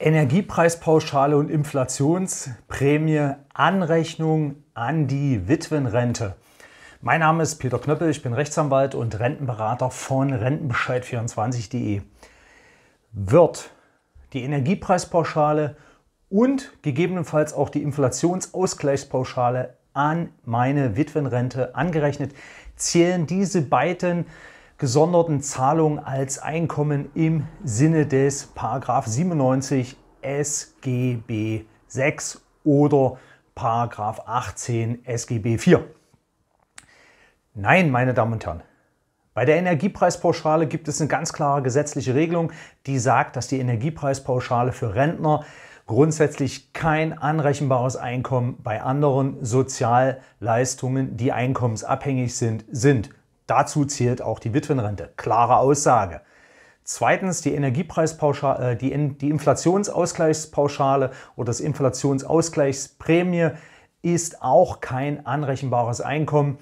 Energiepreispauschale und Inflationsprämie, Anrechnung an die Witwenrente. Mein Name ist Peter Knöppel, ich bin Rechtsanwalt und Rentenberater von Rentenbescheid24.de. Wird die Energiepreispauschale und gegebenenfalls auch die Inflationsausgleichspauschale an meine Witwenrente angerechnet, zählen diese beiden gesonderten Zahlung als Einkommen im Sinne des Paragraph 97 SGB 6 oder Paragraph 18 SGB 4. Nein, meine Damen und Herren. Bei der Energiepreispauschale gibt es eine ganz klare gesetzliche Regelung, die sagt, dass die Energiepreispauschale für Rentner grundsätzlich kein anrechenbares Einkommen bei anderen Sozialleistungen, die einkommensabhängig sind, sind. Dazu zählt auch die Witwenrente. Klare Aussage. Zweitens die Energiepreispauschale, äh, die, die Inflationsausgleichspauschale oder das Inflationsausgleichsprämie ist auch kein anrechenbares Einkommen.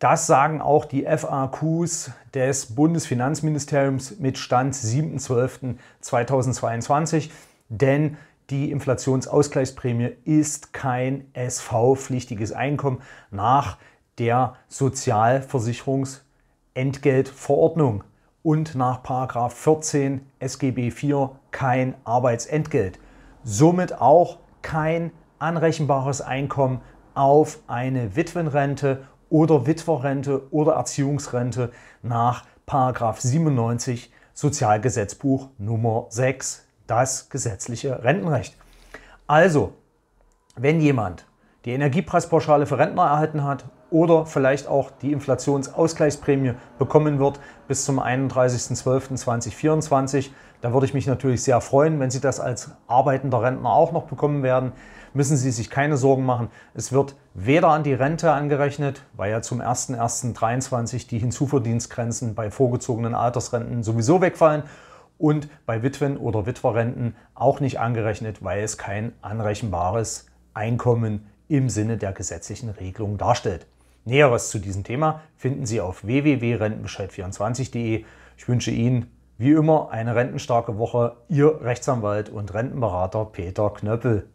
Das sagen auch die FAQs des Bundesfinanzministeriums mit Stand 7.12.2022, denn die Inflationsausgleichsprämie ist kein SV-pflichtiges Einkommen nach der Sozialversicherungsentgeltverordnung und nach 14 SGB IV kein Arbeitsentgelt. Somit auch kein anrechenbares Einkommen auf eine Witwenrente oder Witwerrente oder Erziehungsrente nach 97 Sozialgesetzbuch Nummer 6, das gesetzliche Rentenrecht. Also, wenn jemand die Energiepreispauschale für Rentner erhalten hat oder vielleicht auch die Inflationsausgleichsprämie bekommen wird bis zum 31.12.2024. Da würde ich mich natürlich sehr freuen, wenn Sie das als arbeitender Rentner auch noch bekommen werden. Müssen Sie sich keine Sorgen machen. Es wird weder an die Rente angerechnet, weil ja zum 01.01.23 die Hinzuverdienstgrenzen bei vorgezogenen Altersrenten sowieso wegfallen und bei Witwen- oder Witwerrenten auch nicht angerechnet, weil es kein anrechenbares Einkommen im Sinne der gesetzlichen Regelung darstellt. Näheres zu diesem Thema finden Sie auf www.rentenbescheid24.de. Ich wünsche Ihnen wie immer eine rentenstarke Woche. Ihr Rechtsanwalt und Rentenberater Peter Knöppel.